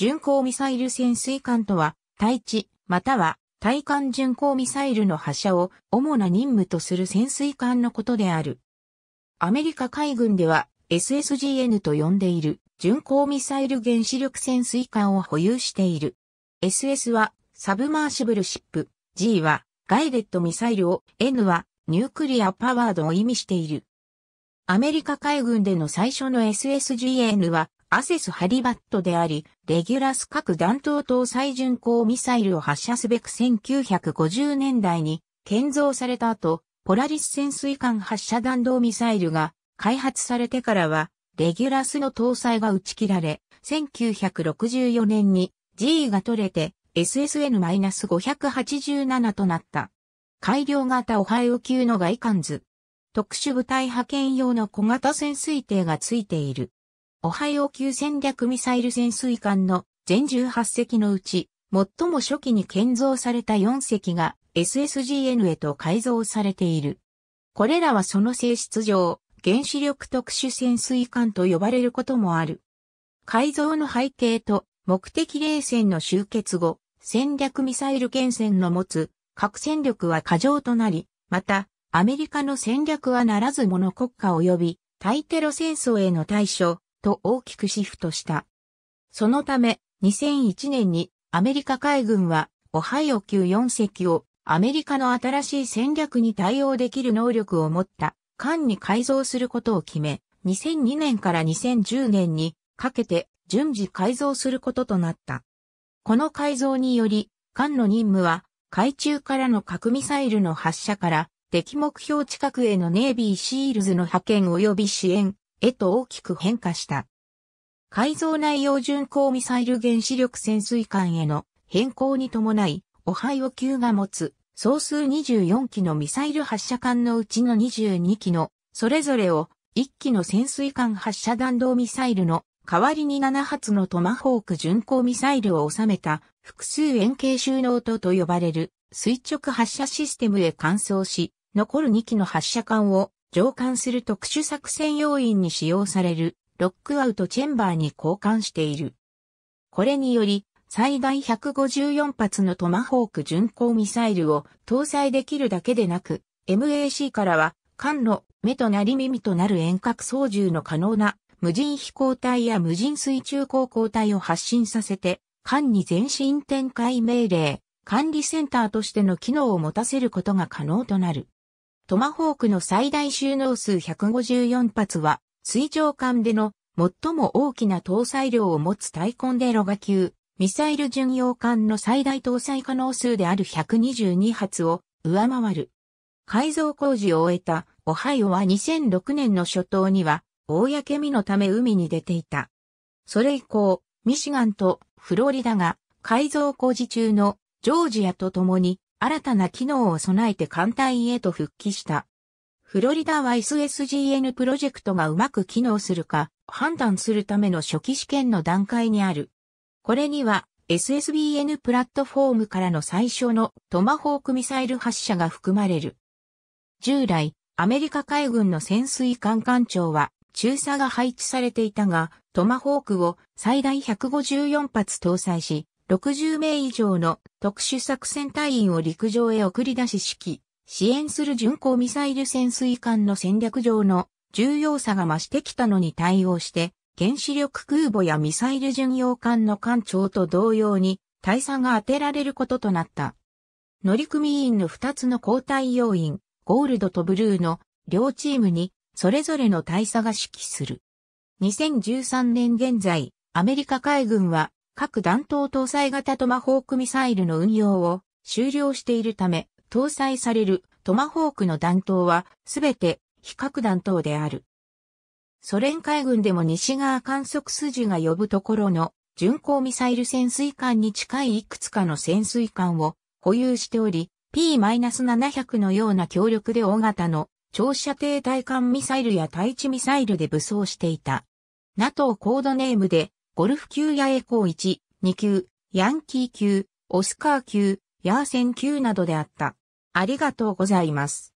巡航ミサイル潜水艦とは、対地、または対艦巡航ミサイルの発射を主な任務とする潜水艦のことである。アメリカ海軍では SSGN と呼んでいる巡航ミサイル原子力潜水艦を保有している。SS はサブマーシブルシップ、G はガイデットミサイルを、N はニュークリアパワードを意味している。アメリカ海軍での最初の SSGN はアセス・ハリバットであり、レギュラス各弾頭搭載巡航ミサイルを発射すべく1950年代に建造された後、ポラリス潜水艦発射弾道ミサイルが開発されてからは、レギュラスの搭載が打ち切られ、1964年に G が取れて SSN-587 となった。改良型オハイオ級の外観図。特殊部隊派遣用の小型潜水艇がついている。オハイオ級戦略ミサイル潜水艦の全18隻のうち、最も初期に建造された4隻が SSGN へと改造されている。これらはその性質上、原子力特殊潜水艦と呼ばれることもある。改造の背景と目的冷戦の終結後、戦略ミサイル原戦の持つ核戦力は過剰となり、また、アメリカの戦略はならずの国家及び対テロ戦争への対処、と大きくシフトした。そのため、2001年にアメリカ海軍は、オハイオ級4隻をアメリカの新しい戦略に対応できる能力を持った艦に改造することを決め、2002年から2010年にかけて順次改造することとなった。この改造により、艦の任務は海中からの核ミサイルの発射から敵目標近くへのネイビーシールズの派遣及び支援へと大きく変化した。改造内容巡航ミサイル原子力潜水艦への変更に伴い、オハイオ級が持つ総数24機のミサイル発射艦のうちの22機のそれぞれを1機の潜水艦発射弾道ミサイルの代わりに7発のトマホーク巡航ミサイルを収めた複数円形収納塔と呼ばれる垂直発射システムへ換装し、残る2機の発射艦を上巻する特殊作戦要員に使用されるロックアウトチェンバーに交換している。これにより、最大154発のトマホーク巡航ミサイルを搭載できるだけでなく、MAC からは、艦の目となり耳となる遠隔操縦の可能な無人飛行体や無人水中航行体を発進させて、艦に全身展開命令、管理センターとしての機能を持たせることが可能となる。トマホークの最大収納数154発は、水上艦での最も大きな搭載量を持つタイコンデロガ級、ミサイル巡洋艦の最大搭載可能数である122発を上回る。改造工事を終えたオハイオは2006年の初頭には、公身のため海に出ていた。それ以降、ミシガンとフロリダが改造工事中のジョージアと共に新たな機能を備えて艦隊へと復帰した。フロリダは SSGN プロジェクトがうまく機能するか判断するための初期試験の段階にある。これには SSBN プラットフォームからの最初のトマホークミサイル発射が含まれる。従来、アメリカ海軍の潜水艦艦長は中佐が配置されていたが、トマホークを最大154発搭載し、60名以上の特殊作戦隊員を陸上へ送り出し指揮、支援する巡航ミサイル潜水艦の戦略上の重要さが増してきたのに対応して、原子力空母やミサイル巡洋艦の艦長と同様に大佐が当てられることとなった。乗組員の2つの交代要員、ゴールドとブルーの両チームにそれぞれの大佐が指揮する。2013年現在、アメリカ海軍は各弾頭搭載型トマホークミサイルの運用を終了しているため、搭載されるトマホークの弾頭はすべて非核弾頭である。ソ連海軍でも西側観測筋が呼ぶところの巡航ミサイル潜水艦に近いいくつかの潜水艦を保有しており、P-700 のような強力で大型の長射程対艦ミサイルや対地ミサイルで武装していた。NATO コードネームでゴルフ級や栄光1、2級、ヤンキー級、オスカー級、ヤーセン級などであった。ありがとうございます。